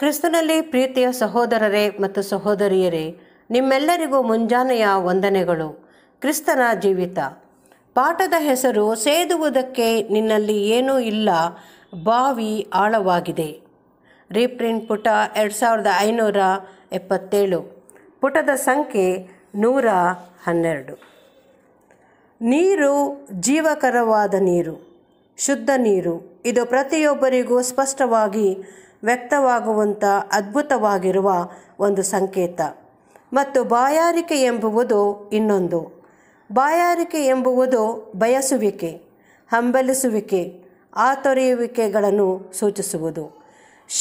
ಕ್ರಿಸ್ತನಲ್ಲಿ ಪ್ರೀತಿಯ ಸಹೋದರರೇ ಮತ್ತು ಸಹೋದರಿಯರೇ ನಿಮ್ಮೆಲ್ಲರಿಗೂ ಮುಂಜಾನೆಯ ವಂದನೆಗಳು ಕ್ರಿಸ್ತನ ಜೀವಿತ ಪಾಠದ ಹೆಸರು ಸೇದುವುದಕ್ಕೆ ನಿನ್ನಲ್ಲಿ ಏನೂ ಇಲ್ಲ ಬಾವಿ ಆಳವಾಗಿದೆ ರೀಪ್ರಿಂಟ್ ಪುಟ ಎರಡು ಸಾವಿರದ ಐನೂರ ಎಪ್ಪತ್ತೇಳು ಪುಟದ ಸಂಖ್ಯೆ ನೂರ ಹನ್ನೆರಡು ನೀರು ಜೀವಕರವಾದ ನೀರು ಶುದ್ಧ ನೀರು ಇದು ಪ್ರತಿಯೊಬ್ಬರಿಗೂ ಸ್ಪಷ್ಟವಾಗಿ ವ್ಯಕ್ತವಾಗುವಂಥ ಅದ್ಭುತವಾಗಿರುವ ಒಂದು ಸಂಕೇತ ಮತ್ತು ಬಾಯಾರಿಕೆ ಎಂಬುವುದು ಇನ್ನೊಂದು ಬಾಯಾರಿಕೆ ಎಂಬುವುದು ಬಯಸುವಿಕೆ ಹಂಬಲಿಸುವಿಕೆ ಆತೊರೆಯುವಿಕೆಗಳನ್ನು ಸೂಚಿಸುವುದು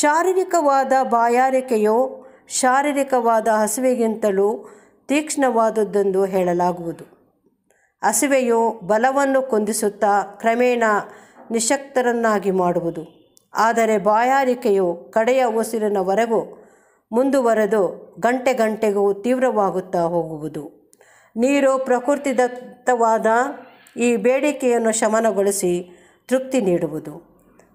ಶಾರೀರಿಕವಾದ ಬಾಯಾರಿಕೆಯು ಶಾರೀರಿಕವಾದ ಹಸಿವೆಗಿಂತಲೂ ತೀಕ್ಷ್ಣವಾದದ್ದೆಂದು ಹೇಳಲಾಗುವುದು ಹಸಿವೆಯು ಬಲವನ್ನು ಕುಂದಿಸುತ್ತಾ ಕ್ರಮೇಣ ನಿಶಕ್ತರನ್ನಾಗಿ ಮಾಡುವುದು ಆದರೆ ಬಾಯಾರಿಕೆಯು ಕಡೆಯ ಉಸಿರಿನವರೆಗೂ ಮುಂದುವರೆದು ಗಂಟೆ ಗಂಟೆಗೂ ತೀವ್ರವಾಗುತ್ತಾ ಹೋಗುವುದು ನೀರು ಪ್ರಕೃತಿದತ್ತವಾದ ಈ ಬೇಡಿಕೆಯನ್ನು ಶಮನಗೊಳಿಸಿ ತೃಪ್ತಿ ನೀಡುವುದು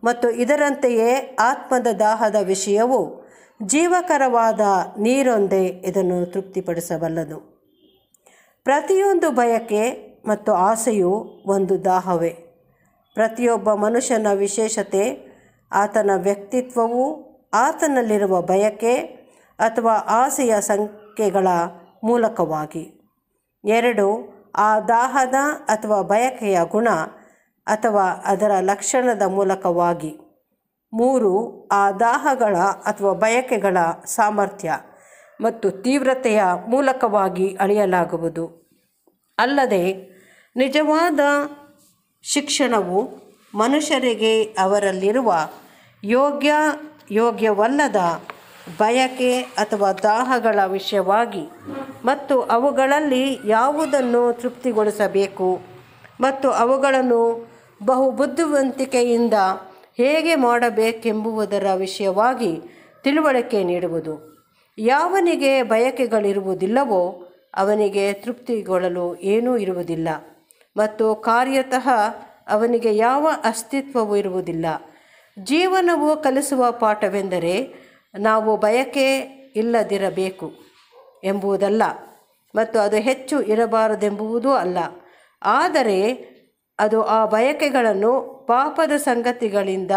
ಮತ್ತು ಇದರಂತೆಯೇ ಆತ್ಮದ ದಾಹದ ವಿಷಯವು ಜೀವಕರವಾದ ನೀರೊಂದೇ ಇದನ್ನು ತೃಪ್ತಿಪಡಿಸಬಲ್ಲದು ಪ್ರತಿಯೊಂದು ಬಯಕೆ ಮತ್ತು ಆಸೆಯು ಒಂದು ದಾಹವೇ ಪ್ರತಿಯೊಬ್ಬ ಮನುಷ್ಯನ ವಿಶೇಷತೆ ಆತನ ವ್ಯಕ್ತಿತ್ವವು ಆತನಲ್ಲಿರುವ ಬಯಕೆ ಅಥವಾ ಆಸೆಯ ಸಂಖ್ಯೆಗಳ ಮೂಲಕವಾಗಿ ಎರಡು ಆ ದಾಹದ ಅಥವಾ ಬಯಕೆಯ ಗುಣ ಅಥವಾ ಅದರ ಲಕ್ಷಣದ ಮೂಲಕವಾಗಿ ಮೂರು ಆ ದಾಹಗಳ ಅಥವಾ ಬಯಕೆಗಳ ಸಾಮರ್ಥ್ಯ ಮತ್ತು ತೀವ್ರತೆಯ ಮೂಲಕವಾಗಿ ಅಳೆಯಲಾಗುವುದು ಅಲ್ಲದೆ ನಿಜವಾದ ಶಿಕ್ಷಣವು ಮನುಷ್ಯರಿಗೆ ಅವರಲ್ಲಿರುವ ಯೋಗ್ಯ ಯೋಗ್ಯವಲ್ಲದ ಬಯಕೆ ಅಥವಾ ದಾಹಗಳ ವಿಷಯವಾಗಿ ಮತ್ತು ಅವುಗಳಲ್ಲಿ ಯಾವುದನ್ನು ತೃಪ್ತಿಗೊಳಿಸಬೇಕು ಮತ್ತು ಅವುಗಳನ್ನು ಬುದ್ಧಿವಂತಿಕೆಯಿಂದ ಹೇಗೆ ಮಾಡಬೇಕೆಂಬುವುದರ ವಿಷಯವಾಗಿ ತಿಳುವಳಿಕೆ ನೀಡುವುದು ಯಾವನಿಗೆ ಬಯಕೆಗಳಿರುವುದಿಲ್ಲವೋ ಅವನಿಗೆ ತೃಪ್ತಿಗೊಳ್ಳಲು ಏನೂ ಇರುವುದಿಲ್ಲ ಮತ್ತು ಕಾರ್ಯತಃ ಅವನಿಗೆ ಯಾವ ಅಸ್ತಿತ್ವವೂ ಇರುವುದಿಲ್ಲ ಜೀವನವು ಕಲಿಸುವ ಪಾಠವೆಂದರೆ ನಾವು ಬಯಕೆ ಇಲ್ಲದಿರಬೇಕು ಎಂಬುದಲ್ಲ ಮತ್ತು ಅದು ಹೆಚ್ಚು ಇರಬಾರದೆಂಬುದೂ ಅಲ್ಲ ಆದರೆ ಅದು ಆ ಬಯಕೆಗಳನ್ನು ಪಾಪದ ಸಂಗತಿಗಳಿಂದ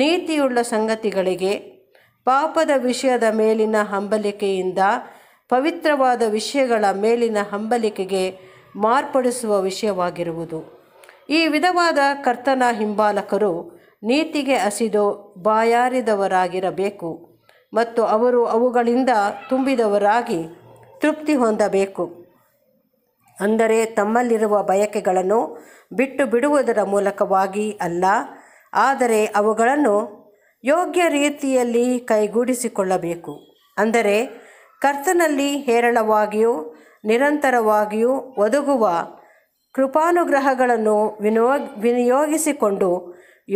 ನೀತಿಯುಳ್ಳ ಸಂಗತಿಗಳಿಗೆ ಪಾಪದ ವಿಷಯದ ಮೇಲಿನ ಹಂಬಲಿಕೆಯಿಂದ ಪವಿತ್ರವಾದ ವಿಷಯಗಳ ಮೇಲಿನ ಹಂಬಲಿಕೆಗೆ ಮಾರ್ಪಡಿಸುವ ವಿಷಯವಾಗಿರುವುದು ಈ ವಿಧವಾದ ಕರ್ತನ ಹಿಂಬಾಲಕರು ನೀತಿಗೆ ಹಸಿದು ಬಾಯಾರಿದವರಾಗಿರಬೇಕು ಮತ್ತು ಅವರು ಅವುಗಳಿಂದ ತುಂಬಿದವರಾಗಿ ತೃಪ್ತಿ ಹೊಂದಬೇಕು ಅಂದರೆ ತಮ್ಮಲ್ಲಿರುವ ಬಯಕೆಗಳನ್ನು ಬಿಟ್ಟು ಬಿಡುವುದರ ಮೂಲಕವಾಗಿ ಅಲ್ಲ ಆದರೆ ಅವುಗಳನ್ನು ಯೋಗ್ಯ ರೀತಿಯಲ್ಲಿ ಕೈಗೂಡಿಸಿಕೊಳ್ಳಬೇಕು ಅಂದರೆ ಕರ್ತನಲ್ಲಿ ಹೇರಳವಾಗಿಯೂ ನಿರಂತರವಾಗಿಯೂ ಒದಗುವ ಕೃಪಾನುಗ್ರಹಗಳನ್ನು ವಿನೋ ವಿನಿಯೋಗಿಸಿಕೊಂಡು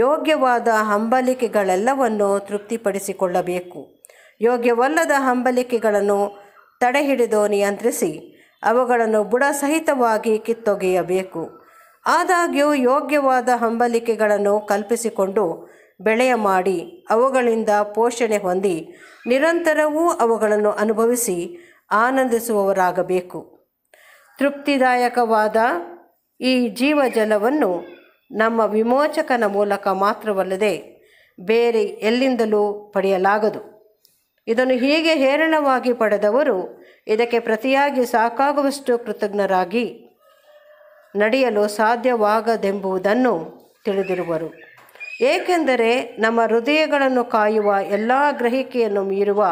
ಯೋಗ್ಯವಾದ ಹಂಬಲಿಕೆಗಳೆಲ್ಲವನ್ನು ತೃಪ್ತಿಪಡಿಸಿಕೊಳ್ಳಬೇಕು ಯೋಗ್ಯವಲ್ಲದ ಹಂಬಲಿಕೆಗಳನ್ನು ತಡೆಹಿಡಿದು ನಿಯಂತ್ರಿಸಿ ಅವುಗಳನ್ನು ಬುಡ ಸಹಿತವಾಗಿ ಕಿತ್ತೊಗೆಯಬೇಕು ಆದಾಗ್ಯೂ ಯೋಗ್ಯವಾದ ಹಂಬಲಿಕೆಗಳನ್ನು ಕಲ್ಪಿಸಿಕೊಂಡು ಬೆಳೆಯ ಮಾಡಿ ಅವುಗಳಿಂದ ಪೋಷಣೆ ಹೊಂದಿ ನಿರಂತರವೂ ಅವುಗಳನ್ನು ಅನುಭವಿಸಿ ಆನಂದಿಸುವವರಾಗಬೇಕು ತೃಪ್ತಿದಾಯಕವಾದ ಈ ಜೀವಜಲವನ್ನು ನಮ್ಮ ವಿಮೋಚಕನ ಮೂಲಕ ಮಾತ್ರವಲ್ಲದೆ ಬೇರೆ ಎಲ್ಲಿಂದಲೂ ಪಡೆಯಲಾಗದು ಇದನ್ನು ಹೀಗೆ ಹೇರಳವಾಗಿ ಪಡೆದವರು ಇದಕ್ಕೆ ಪ್ರತಿಯಾಗಿ ಸಾಕಾಗುವಷ್ಟು ಕೃತಜ್ಞರಾಗಿ ನಡೆಯಲು ಸಾಧ್ಯವಾಗದೆಂಬುದನ್ನು ತಿಳಿದಿರುವರು ಏಕೆಂದರೆ ನಮ್ಮ ಹೃದಯಗಳನ್ನು ಕಾಯುವ ಎಲ್ಲ ಗ್ರಹಿಕೆಯನ್ನು ಮೀರುವ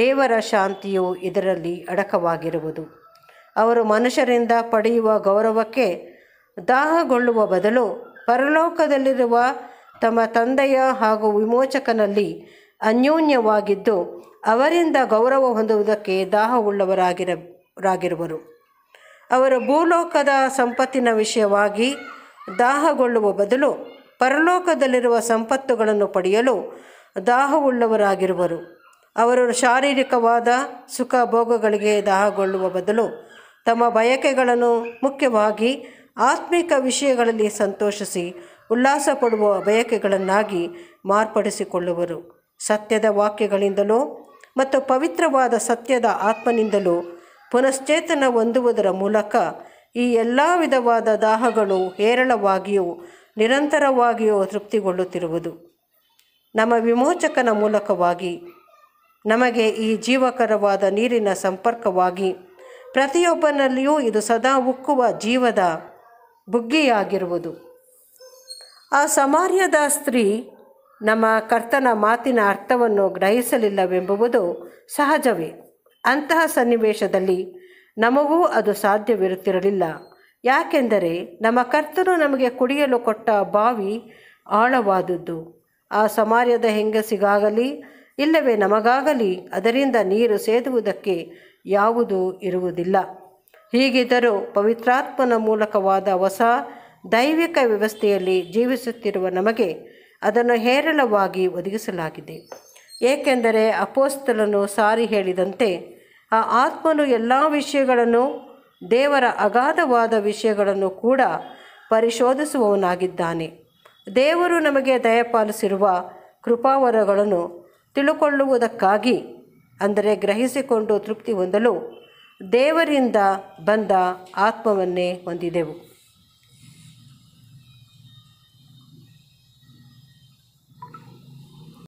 ದೇವರ ಶಾಂತಿಯು ಇದರಲ್ಲಿ ಅಡಕವಾಗಿರುವುದು ಅವರು ಮನುಷ್ಯರಿಂದ ಪಡೆಯುವ ಗೌರವಕ್ಕೆ ದಾಹಗೊಳ್ಳುವ ಬದಲು ಪರಲೋಕದಲ್ಲಿರುವ ತಮ್ಮ ತಂದೆಯ ಹಾಗೂ ವಿಮೋಚಕನಲ್ಲಿ ಅನ್ಯೋನ್ಯವಾಗಿದ್ದು ಅವರಿಂದ ಗೌರವ ಹೊಂದುವುದಕ್ಕೆ ದಾಹವುಳ್ಳವರಾಗಿರಾಗಿರುವರು ಅವರು ಭೂಲೋಕದ ಸಂಪತ್ತಿನ ವಿಷಯವಾಗಿ ದಾಹಗೊಳ್ಳುವ ಬದಲು ಪರಲೋಕದಲ್ಲಿರುವ ಸಂಪತ್ತುಗಳನ್ನು ಪಡೆಯಲು ದಾಹವುಳ್ಳವರಾಗಿರುವರು ಅವರು ಶಾರೀರಿಕವಾದ ಸುಖ ಭೋಗಗಳಿಗೆ ದಾಹಗೊಳ್ಳುವ ಬದಲು ತಮ್ಮ ಬಯಕೆಗಳನ್ನು ಮುಖ್ಯವಾಗಿ ಆತ್ಮಿಕ ವಿಷಯಗಳಲ್ಲಿ ಸಂತೋಷಿಸಿ ಉಲ್ಲಾಸ ಪಡುವ ಬಯಕೆಗಳನ್ನಾಗಿ ಮಾರ್ಪಡಿಸಿಕೊಳ್ಳುವರು ಸತ್ಯದ ವಾಕ್ಯಗಳಿಂದಲೋ ಮತ್ತು ಪವಿತ್ರವಾದ ಸತ್ಯದ ಆತ್ಮನಿಂದಲೂ ಪುನಶ್ಚೇತನ ಹೊಂದುವುದರ ಮೂಲಕ ಈ ಎಲ್ಲ ವಿಧವಾದ ದಾಹಗಳು ಹೇರಳವಾಗಿಯೂ ನಿರಂತರವಾಗಿಯೂ ತೃಪ್ತಿಗೊಳ್ಳುತ್ತಿರುವುದು ನಮ್ಮ ವಿಮೋಚಕನ ಮೂಲಕವಾಗಿ ನಮಗೆ ಈ ಜೀವಕರವಾದ ನೀರಿನ ಸಂಪರ್ಕವಾಗಿ ಪ್ರತಿಯೊಬ್ಬನಲ್ಲಿಯೂ ಇದು ಸದಾ ಉಕ್ಕುವ ಜೀವದ ಬುಗ್ಗೆಯಾಗಿರುವುದು ಆ ಸಮಾರ್ಯದ ಸ್ತ್ರೀ ನಮ್ಮ ಕರ್ತನ ಮಾತಿನ ಅರ್ಥವನ್ನು ಗ್ರಹಿಸಲಿಲ್ಲವೆಂಬುದು ಸಹಜವೇ ಅಂತಹ ಸನ್ನಿವೇಶದಲ್ಲಿ ನಮಗೂ ಅದು ಸಾಧ್ಯವಿರುತ್ತಿರಲಿಲ್ಲ ಯಾಕೆಂದರೆ ನಮ್ಮ ಕರ್ತನು ನಮಗೆ ಕುಡಿಯಲು ಕೊಟ್ಟ ಬಾವಿ ಆಳವಾದದ್ದು ಆ ಸಮಾರ್ಯದ ಹೆಂಗಸಿಗಾಗಲಿ ಇಲ್ಲವೇ ನಮಗಾಗಲಿ ಅದರಿಂದ ನೀರು ಸೇದುವುದಕ್ಕೆ ಯಾವುದೂ ಇರುವುದಿಲ್ಲ ಹೀಗಿದ್ದರೂ ಪವಿತ್ರಾತ್ಮನ ಮೂಲಕವಾದ ಹೊಸ ದೈವಿಕ ವ್ಯವಸ್ಥೆಯಲ್ಲಿ ಜೀವಿಸುತ್ತಿರುವ ನಮಗೆ ಅದನ್ನು ಹೇರಳವಾಗಿ ಒದಗಿಸಲಾಗಿದೆ ಏಕೆಂದರೆ ಅಪೋಸ್ತಲನು ಸಾರಿ ಹೇಳಿದಂತೆ ಆ ಆತ್ಮನು ಎಲ್ಲ ವಿಷಯಗಳನ್ನು ದೇವರ ಅಗಾಧವಾದ ವಿಷಯಗಳನ್ನು ಕೂಡ ಪರಿಶೋಧಿಸುವವನಾಗಿದ್ದಾನೆ ದೇವರು ನಮಗೆ ದಯಪಾಲಿಸಿರುವ ಕೃಪಾವರಗಳನ್ನು ತಿಳುಕೊಳ್ಳುವುದಕ್ಕಾಗಿ ಅಂದರೆ ಗ್ರಹಿಸಿಕೊಂಡು ತೃಪ್ತಿ ಹೊಂದಲು ದೇವರಿಂದ ಬಂದ ಆತ್ಮವನ್ನೇ ಹೊಂದಿದೆವು